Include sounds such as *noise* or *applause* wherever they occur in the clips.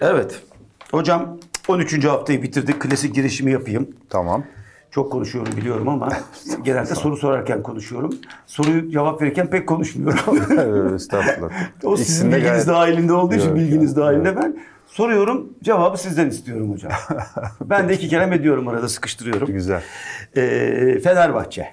Evet. Hocam 13. haftayı bitirdik. Klasik girişimi yapayım. Tamam. Çok konuşuyorum biliyorum ama *laughs* genelde soru sorarken konuşuyorum. Soruyu cevap verirken pek konuşmuyorum. *laughs* Estağfurullah. *laughs* o sizin İkisinde bilginiz gayet... dahilinde olduğu için bilginiz yani. dahilinde evet. ben soruyorum cevabı sizden istiyorum hocam. ben de iki kelime ediyorum arada sıkıştırıyorum. Güzel. Ee, Fenerbahçe.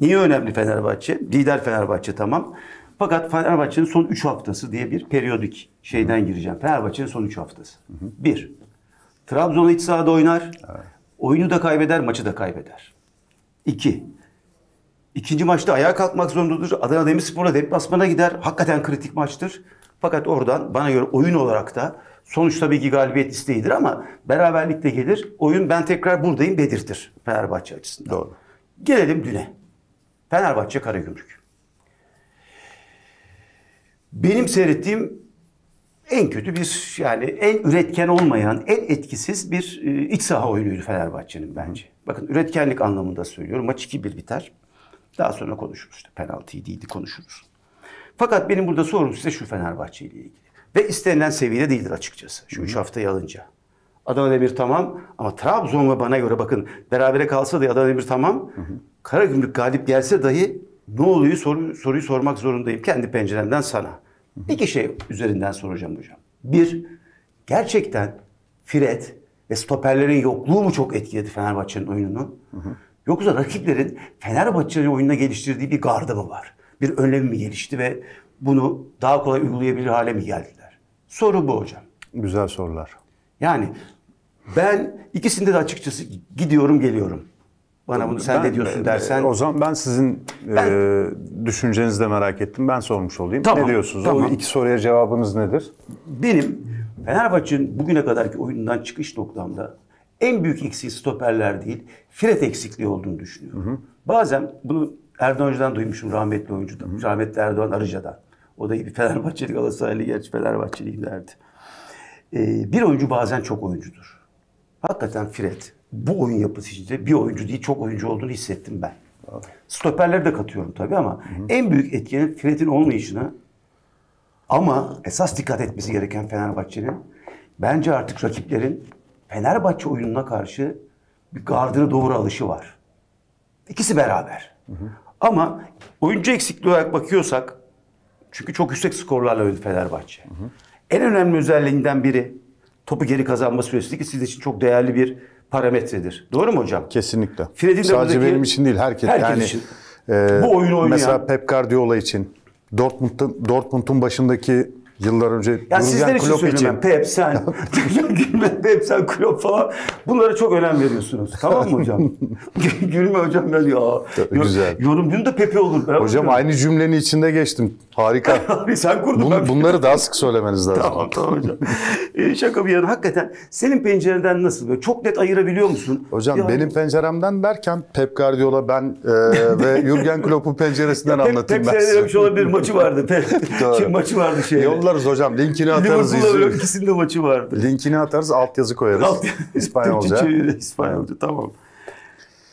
Niye önemli Fenerbahçe? Lider Fenerbahçe tamam. Fakat Fenerbahçe'nin son 3 haftası diye bir periyodik şeyden gireceğim. Fenerbahçe'nin son 3 haftası. Hı Bir, Trabzon iç sahada oynar. Evet. Oyunu da kaybeder, maçı da kaybeder. İki, ikinci maçta ayağa kalkmak zorundadır. Adana Demirspor'la deplasmana gider. Hakikaten kritik maçtır. Fakat oradan bana göre oyun olarak da sonuç tabii ki galibiyet isteğidir ama beraberlik de gelir. Oyun ben tekrar buradayım dedirtir Fenerbahçe açısından. Doğru. Gelelim düne. Fenerbahçe Karagümrük benim seyrettiğim en kötü bir yani en üretken olmayan, en etkisiz bir e, iç saha oyunuydu Fenerbahçe'nin bence. Bakın üretkenlik anlamında söylüyorum. Maç 2-1 biter. Daha sonra konuşuruz işte penaltıyı değildi konuşuruz. Fakat benim burada sorum size şu Fenerbahçe ile ilgili. Ve istenilen seviyede değildir açıkçası şu 3 haftayı alınca. Adana Demir tamam ama Trabzon ve bana göre bakın berabere kalsa da Adana Demir tamam. Hı hı. Karagümrük galip gelse dahi ne oluyor soru, soruyu sormak zorundayım kendi penceremden sana. İki şey üzerinden soracağım hocam. Bir, gerçekten Fred ve stoperlerin yokluğu mu çok etkiledi Fenerbahçe'nin oyununu? Yoksa rakiplerin Fenerbahçe'nin oyununa geliştirdiği bir gardı mı var? Bir önlemi mi gelişti ve bunu daha kolay uygulayabilir hale mi geldiler? Soru bu hocam. Güzel sorular. Yani ben ikisinde de açıkçası gidiyorum geliyorum. Bana bunu sen ben, de diyorsun e, dersen. O zaman ben sizin e, ben, e, düşüncenizi de merak ettim. Ben sormuş olayım. Tamam, ne diyorsunuz? Tamam. O iki soruya cevabınız nedir? Benim Fenerbahçe'nin bugüne kadarki oyundan çıkış noktamda en büyük eksiği stoperler değil, firet eksikliği olduğunu düşünüyorum. Hı hı. Bazen bunu Erdoğan Hoca'dan duymuşum rahmetli oyuncudan. Hı hı. Rahmetli Erdoğan Arıca'dan. O da bir Fenerbahçeli Galatasaraylı gerçi Fenerbahçeliyim derdi. Ee, bir oyuncu bazen çok oyuncudur. Hakikaten firet bu oyun yapısı içinde bir oyuncu değil çok oyuncu olduğunu hissettim ben. Stoperleri de katıyorum tabii ama hı hı. en büyük etkenin Fred'in olmayışına ama esas dikkat etmesi gereken Fenerbahçe'nin bence artık rakiplerin Fenerbahçe oyununa karşı bir gardını doğru alışı var. İkisi beraber. Hı hı. Ama oyuncu eksikliği olarak bakıyorsak çünkü çok yüksek skorlarla oynadı Fenerbahçe. Hı hı. En önemli özelliğinden biri topu geri kazanma süresi ki sizin için çok değerli bir parametredir. Doğru mu hocam? Kesinlikle. Fred'in Sadece benim için değil herkes. Herkes yani, için. E, Bu oyunu oynayan. Mesela Pep Guardiola için Dortmund'un Dortmund'un başındaki Yıllar önce ya sizler için Klopp için. Ben. Pep, sen, *laughs* Pep, sen, Klopp falan. Bunlara çok önem veriyorsunuz. Tamam mı hocam? *laughs* Gülme hocam ben ya. Güzel. Yorumcunun da Pep'i olur. Ben hocam bakıyorum. aynı cümlenin içinde geçtim. Harika. *laughs* sen kurdun. Bun, Bunları daha sık söylemeniz lazım. tamam tamam hocam. E, şaka bir yana. Hakikaten senin pencereden nasıl? Böyle çok net ayırabiliyor musun? Hocam ya, benim penceremden derken Pep Guardiola ben e, ve Jurgen Klopp'un penceresinden ya, anlatayım Pep, ben Pep size. Pep şey olabilir. Maçı vardı. Pep. maçı vardı şey. Liverpool'larız hocam. Linkini atarız. Liverpool'ların ikisinin de maçı vardı. Linkini atarız, altyazı koyarız. Alt... İspanyolca. Türkçe, *laughs* İspanyolca tamam.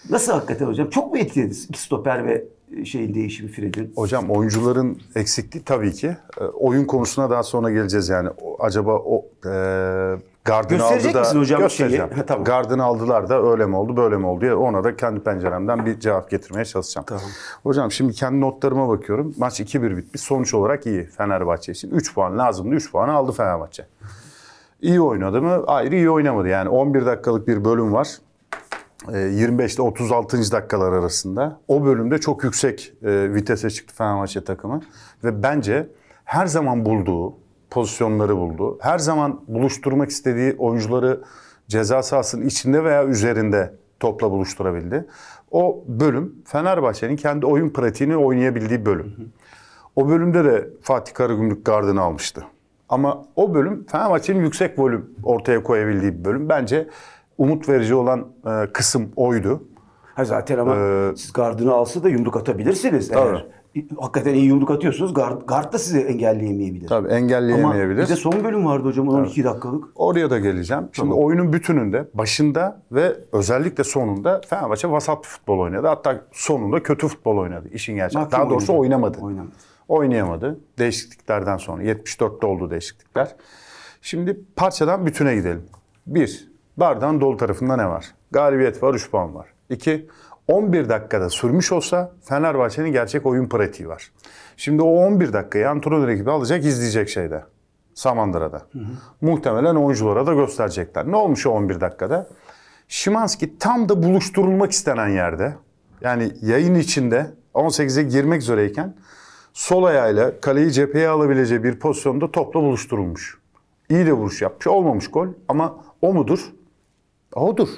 Nasıl hakikaten hocam? Çok mu etkilediniz iki stoper ve e, şeyin değişimi Fred'in? Hocam oyuncuların eksikliği tabii ki. E, oyun konusuna daha sonra geleceğiz yani. O, acaba o e, Gardını Gösterecek aldı da, misin hocam göstereceğim. şeyi? Ha, tamam. Gardını aldılar da öyle mi oldu böyle mi oldu diye ona da kendi penceremden bir cevap getirmeye çalışacağım. Tamam. Hocam şimdi kendi notlarıma bakıyorum. Maç 2-1 bitmiş. Sonuç olarak iyi Fenerbahçe için. 3 puan lazımdı. 3 puanı aldı Fenerbahçe. İyi oynadı mı? Ayrı iyi oynamadı. Yani 11 dakikalık bir bölüm var. 25 ile 36. dakikalar arasında. O bölümde çok yüksek e, vitese çıktı Fenerbahçe takımı. Ve bence her zaman bulduğu pozisyonları buldu. Her zaman buluşturmak istediği oyuncuları ceza sahasının içinde veya üzerinde topla buluşturabildi. O bölüm Fenerbahçe'nin kendi oyun pratiğini oynayabildiği bölüm. O bölümde de Fatih Karagümrük gardını almıştı. Ama o bölüm Fenerbahçe'nin yüksek volüm ortaya koyabildiği bir bölüm. Bence umut verici olan e, kısım oydu. Ha zaten ama ee, siz gardını alsa da yumruk atabilirsiniz eğer hakikaten iyi yumruk atıyorsunuz. Guard, guard da sizi engelleyemeyebilir. Tabii engelleyemeyebilir. Ama bize son bölüm vardı hocam 12 evet. dakikalık. Oraya da geleceğim. Şimdi tamam. oyunun bütününde başında ve özellikle sonunda Fenerbahçe vasat futbol oynadı. Hatta sonunda kötü futbol oynadı İşin gerçeği. Mahkum Daha doğrusu oynamadı. Oynamadı. Oynayamadı. Değişikliklerden sonra 74'te oldu değişiklikler. Şimdi parçadan bütüne gidelim. Bir, bardağın dolu tarafında ne var? Galibiyet var, 3 puan var. İki, 11 dakikada sürmüş olsa Fenerbahçe'nin gerçek oyun pratiği var. Şimdi o 11 dakikayı antrenör ekibi alacak, izleyecek şeyde. Samandıra'da. Hı hı. Muhtemelen oyunculara da gösterecekler. Ne olmuş o 11 dakikada? Şimanski tam da buluşturulmak istenen yerde. Yani yayın içinde 18'e girmek üzereyken sol ayağıyla kaleyi cepheye alabileceği bir pozisyonda topla buluşturulmuş. İyi de vuruş yapmış. Olmamış gol ama o mudur? Odur.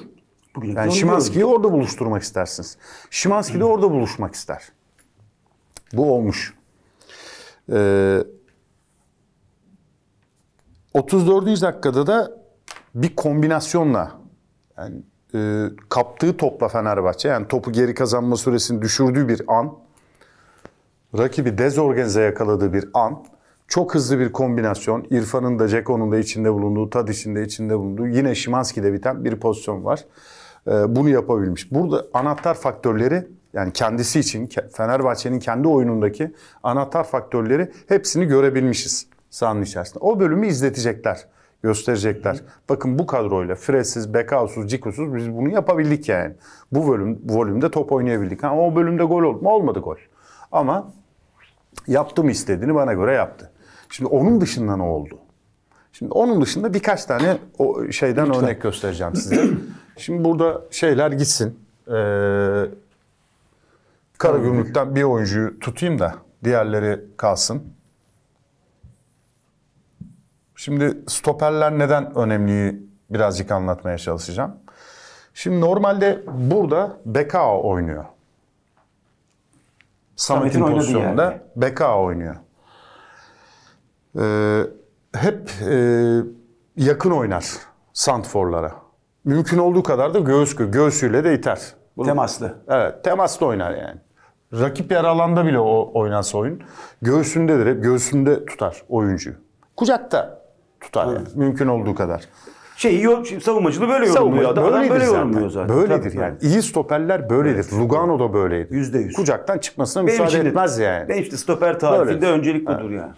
Bugün yani Şimanski'yi orada buluşturmak istersiniz. Şimanski de orada buluşmak ister. Bu olmuş. Ee, 34. dakikada da bir kombinasyonla yani e, kaptığı topla Fenerbahçe yani topu geri kazanma süresini düşürdüğü bir an rakibi dezorganize yakaladığı bir an çok hızlı bir kombinasyon. İrfan'ın da Ceko'nun da içinde bulunduğu, Tadiş'in de içinde bulunduğu yine Şimanski'de biten bir pozisyon var. E, bunu yapabilmiş. Burada anahtar faktörleri yani kendisi için Fenerbahçe'nin kendi oyunundaki anahtar faktörleri hepsini görebilmişiz sahanın içerisinde. O bölümü izletecekler, gösterecekler. Bakın bu kadroyla Fresiz, Bekausuz, Cikusuz biz bunu yapabildik yani. Bu bölüm bu volümde top oynayabildik. Ama o bölümde gol oldu mu? Olmadı gol. Ama yaptı mı istediğini bana göre yaptı. Şimdi onun dışında ne oldu? Şimdi onun dışında birkaç tane o şeyden Lütfen. örnek göstereceğim size. Şimdi burada şeyler gitsin. Ee, Karagümrük'ten bir oyuncuyu tutayım da diğerleri kalsın. Şimdi stoperler neden önemliyi birazcık anlatmaya çalışacağım. Şimdi normalde burada Bekao oynuyor. Samet'in Samet pozisyonunda yani. Bekao oynuyor. Ee, hep e, yakın oynar Santforlara. Mümkün olduğu kadar da göğüs gö göğsüyle de iter. Bunu, temaslı. Evet, temaslı oynar yani. Rakip yer alanda bile o oynansa oyun göğsündedir hep göğsünde tutar oyuncuyu. Kucakta tutar evet. yani, mümkün olduğu kadar. Şey yok savunmacılığı böyle yorumluyor. Adam böyledir böyle zaten. yorumluyor zaten. Böyledir Tabii. yani. İyi stoperler böyledir. Evet. Lugano da böyleydi. Yüzde yüz. Kucaktan çıkmasına benim müsaade etmez yani. Benim işte stoper tarifinde öncelik budur evet. yani.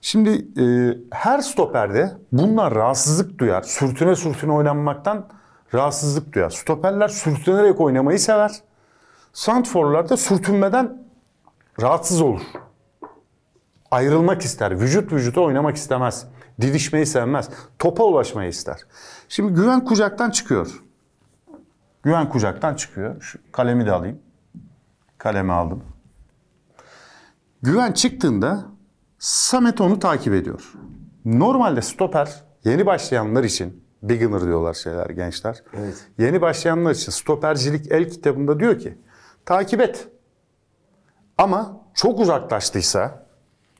Şimdi e, her stoperde bunlar rahatsızlık duyar. Sürtüne sürtüne oynanmaktan rahatsızlık duyar. Stoperler sürtünerek oynamayı sever. Santforlar da sürtünmeden rahatsız olur. Ayrılmak ister. Vücut vücuta oynamak istemez. Didişmeyi sevmez. Topa ulaşmayı ister. Şimdi Güven kucaktan çıkıyor. Güven kucaktan çıkıyor. Şu kalemi de alayım. Kalemi aldım. Güven çıktığında Samet onu takip ediyor. Normalde stoper yeni başlayanlar için beginner diyorlar şeyler gençler. Evet. Yeni başlayanlar için stopercilik el kitabında diyor ki takip et. Ama çok uzaklaştıysa,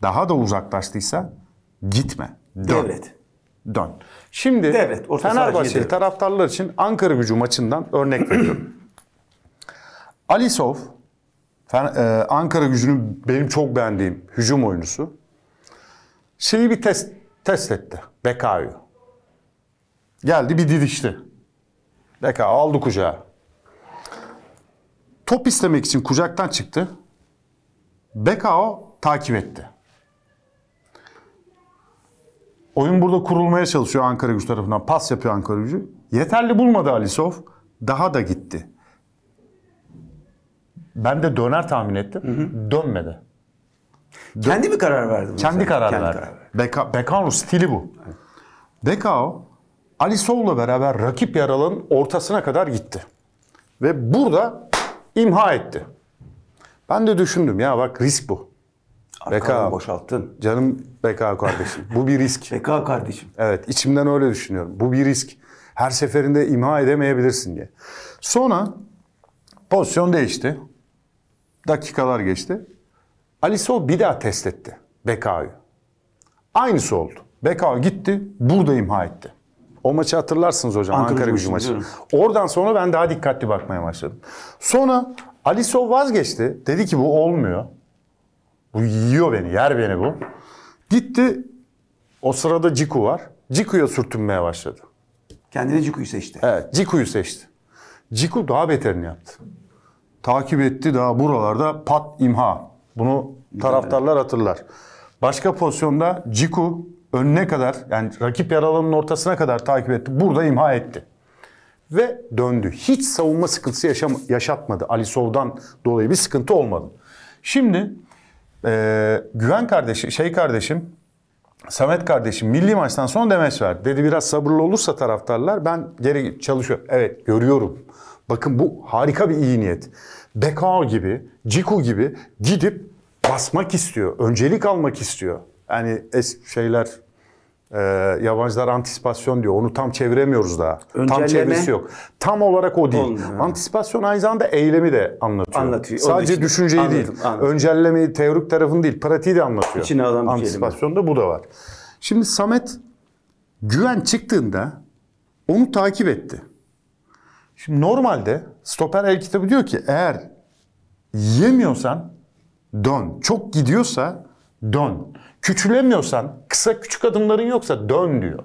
daha da uzaklaştıysa gitme. Dön. Devret. Dön. Şimdi Devlet, Fenerbahçeli taraftarlar için Ankara gücü maçından örnek veriyorum. *clears throat* Alisov, e, Ankara gücünün benim çok beğendiğim hücum oyuncusu. Şeyi bir test, test etti. Bekayo. Geldi bir didişti. Beka aldı kucağı. Top istemek için kucaktan çıktı. Beka o takip etti. Oyun burada kurulmaya çalışıyor Ankara gücü tarafından. Pas yapıyor Ankara gücü. Yeterli bulmadı Alisov. Daha da gitti. Ben de döner tahmin ettim. Hı hı. Dönmedi. Dön... Kendi mi karar verdi? Kendi karar verdi. Beka... Bekao'nun stili bu. Evet. Bekao Ali Sol'la beraber rakip yaralının ortasına kadar gitti. Ve burada imha etti. Ben de düşündüm ya bak risk bu. Arkamı boşalttın. Canım BK kardeşim. Bu bir risk. *laughs* BK kardeşim. Evet içimden öyle düşünüyorum. Bu bir risk. Her seferinde imha edemeyebilirsin diye. Sonra pozisyon değişti. Dakikalar geçti. Ali Sol bir daha test etti BK'yı. Aynısı oldu. BK gitti burada imha etti. O maçı hatırlarsınız hocam Ankara, Ankara gücü maçı. Diyorum. Oradan sonra ben daha dikkatli bakmaya başladım. Sonra Alisov vazgeçti. Dedi ki bu olmuyor. Bu yiyor beni, yer beni bu. Gitti. O sırada Ciku var. Ciku'ya sürtünmeye başladı. Kendine Ciku'yu seçti. Evet, Ciku'yu seçti. Ciku daha beterini yaptı. Takip etti daha buralarda pat imha. Bunu taraftarlar hatırlar. Başka pozisyonda Ciku önüne kadar yani rakip yaralanın ortasına kadar takip etti. Burada imha etti. Ve döndü. Hiç savunma sıkıntısı yaşam, yaşatmadı. Ali Sov'dan dolayı bir sıkıntı olmadı. Şimdi e, Güven kardeşi, şey kardeşim Samet kardeşim milli maçtan sonra demeç verdi. Dedi biraz sabırlı olursa taraftarlar ben geri çalışıyorum. Evet görüyorum. Bakın bu harika bir iyi niyet. Bekao gibi, Ciku gibi gidip basmak istiyor. Öncelik almak istiyor. Yani es şeyler e, yabancılar antisipasyon diyor. Onu tam çeviremiyoruz daha. Önceleme, tam çevirisi yok. Tam olarak o değil. Olmuyor. Antisipasyon aynı zamanda eylemi de anlatıyor. Anlatıyor. Sadece düşünceyi anladım, değil. Anladım. Öncellemeyi, teorik tarafını değil, pratiği de anlatıyor. İçine alan bir Antisipasyonda kelime. bu da var. Şimdi Samet Güven çıktığında onu takip etti. Şimdi normalde stoper el kitabı diyor ki eğer yemiyorsan dön. Çok gidiyorsa Dön. Küçülemiyorsan, kısa küçük adımların yoksa dön diyor.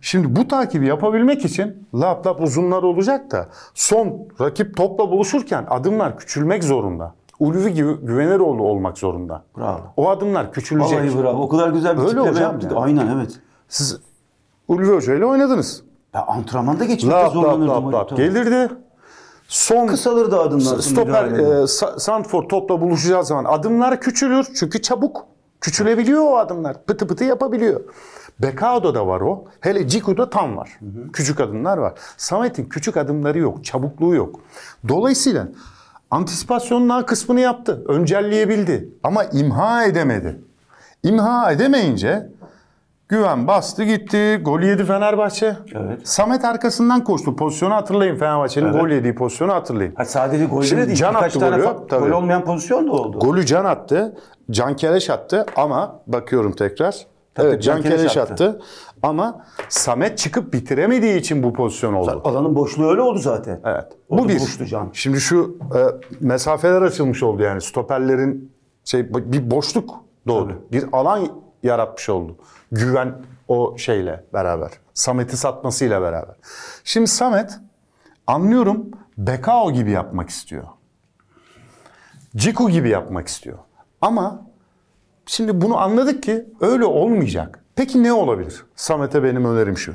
Şimdi bu takibi yapabilmek için lap lap uzunlar olacak da son rakip topla buluşurken adımlar küçülmek zorunda. Ulvi gibi Güveneroğlu olmak zorunda. Bravo. O adımlar küçülecek. Vallahi bravo. O kadar güzel bir Öyle tipleme yaptık. Yani. Aynen evet. Siz Ulvi Hoca ile oynadınız. Ya antrenmanda geçmekte zorlanırdım. Lap lap lap, lap. gelirdi son kısalır da adımlar. Stoper e, Sandford topla buluşacağı zaman adımlar küçülür çünkü çabuk küçülebiliyor o adımlar. Pıtı pıtı yapabiliyor. Bekao'da da var o. Hele Ciku'da tam var. Hı hı. Küçük adımlar var. Samet'in küçük adımları yok. Çabukluğu yok. Dolayısıyla antisipasyonun A kısmını yaptı. Öncelleyebildi. Ama imha edemedi. İmha edemeyince Güven bastı gitti. Gol yedi Fenerbahçe. Evet. Samet arkasından koştu. Pozisyonu hatırlayın Fenerbahçe'nin evet. gol yediği pozisyonu hatırlayın. Ha, sadece gol Şimdi değil. Can attı tane golü. Fa- gol olmayan pozisyon da oldu. Golü Can attı. Can Keleş attı ama bakıyorum tekrar. Tabii evet Can, Can Keleş attı. attı. Ama Samet çıkıp bitiremediği için bu pozisyon oldu. Alanın boşluğu öyle oldu zaten. Evet. Orada bu bir. Boştu Can. Şimdi şu e, mesafeler açılmış oldu yani. Stoperlerin şey bir boşluk doğdu. Tabii. Bir alan yaratmış oldu. Güven o şeyle beraber. Samet'i satmasıyla beraber. Şimdi Samet anlıyorum Bekao gibi yapmak istiyor. Ciku gibi yapmak istiyor. Ama şimdi bunu anladık ki öyle olmayacak. Peki ne olabilir? Samet'e benim önerim şu.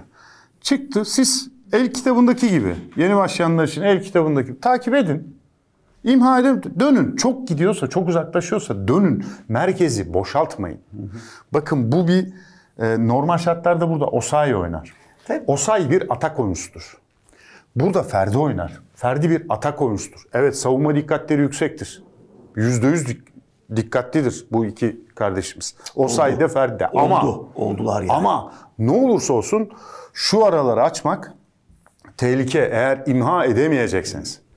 Çıktı siz el kitabındaki gibi yeni başlayanlar için el kitabındaki gibi takip edin. İmha edin, dönün. Çok gidiyorsa, çok uzaklaşıyorsa dönün. Merkezi boşaltmayın. Hı hı. Bakın bu bir e, normal şartlarda burada Osay oynar. Tabii. Osay bir atak oyuncusudur. Burada Ferdi oynar. Ferdi bir atak oyuncusudur. Evet savunma dikkatleri yüksektir. Yüzde yüz dikkatlidir bu iki kardeşimiz. Osay da Ferdi de. Oldu. Ama, Oldular yani. Ama ne olursa olsun şu araları açmak tehlike eğer imha edemeyecekseniz.